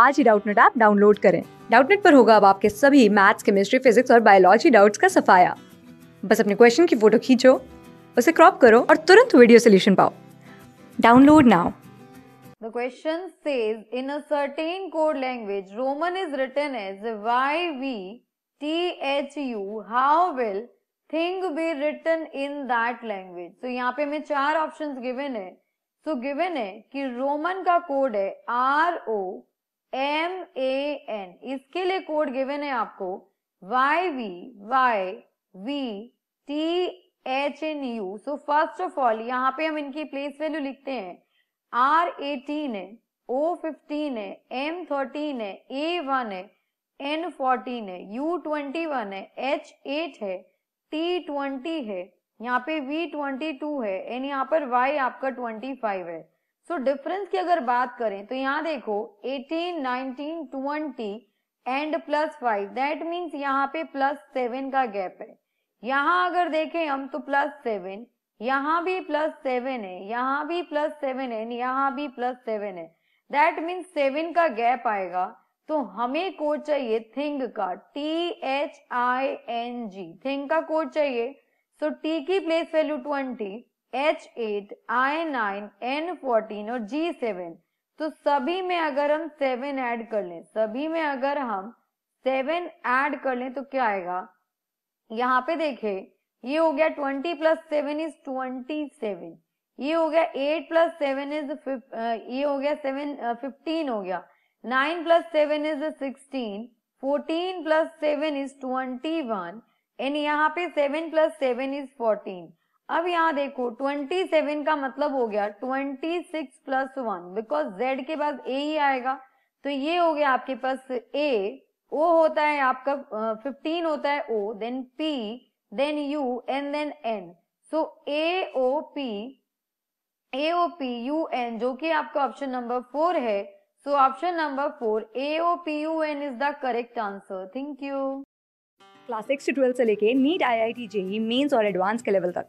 आज ही Doubtnet app download करें डाउटनेट पर होगा अब आपके सभी मैथ्स केमिस्ट्री फिजिक्स और बायोलॉजी डाउट्स का सफाया बस अपने क्वेश्चन की फोटो खींचो उसे क्रॉप करो और तुरंत वीडियो सोल्यूशन पाओ download now The question says, in a certain code language, Roman is written as YVTHU. How will thing be written in that language? So यहाँ पे हमें चार options given है. So given है कि Roman का code है R O M A N इसके लिए कोड गिवन है आपको Y V Y V T H N U so first of all यहाँ पे हम इनकी प्लेस वैल्यू लिखते हैं आर एटीन है ओ फिफ्टीन है एम थर्टीन है ए वन है एन फोर्टीन है यू ट्वेंटी वन है एच एट है टी ट्वेंटी है यहाँ पे वी ट्वेंटी टू है एंड यहाँ पर वाई आपका ट्वेंटी फाइव है सो so, डिफरेंस की अगर बात करें तो यहाँ देखो 18, 19, 20 and plus five that means यहाँ पे प्लस सेवन का गैप है यहाँ अगर देखें हम तो प्लस सेवन यहाँ भी प्लस सेवन है यहाँ भी प्लस सेवन है यहाँ भी प्लस सेवन है दैट मीन्स सेवन का गैप आएगा तो हमें कोड चाहिए थिंग का T H I N G thing का कोड चाहिए सो so, टी की place value twenty H eight I nine N fourteen और जी सेवन तो सभी में अगर हम सेवन ऐड कर लें सभी में अगर हम सेवन ऐड कर लें तो क्या आएगा यहाँ पे देखे ये हो गया twenty plus seven is twenty seven ये हो गया एट प्लस सेवन इज ये हो गया सेवन फिफ्टीन हो गया nine plus seven is sixteen fourteen plus seven is twenty one and यहाँ पे seven plus seven is fourteen अब यहाँ देखो 27 का मतलब हो गया 26 six plus one because Z के पास ए ही आएगा तो ये हो गया आपके पास ए ओ होता है आपका 15 होता है O then P then U and then N so A O P A O P U N जो कि आपका ऑप्शन नंबर फोर है so option number four A O P U N is the correct answer thank you class six से twelfth से लेके NEET I I T JEE Mains और advance के level तक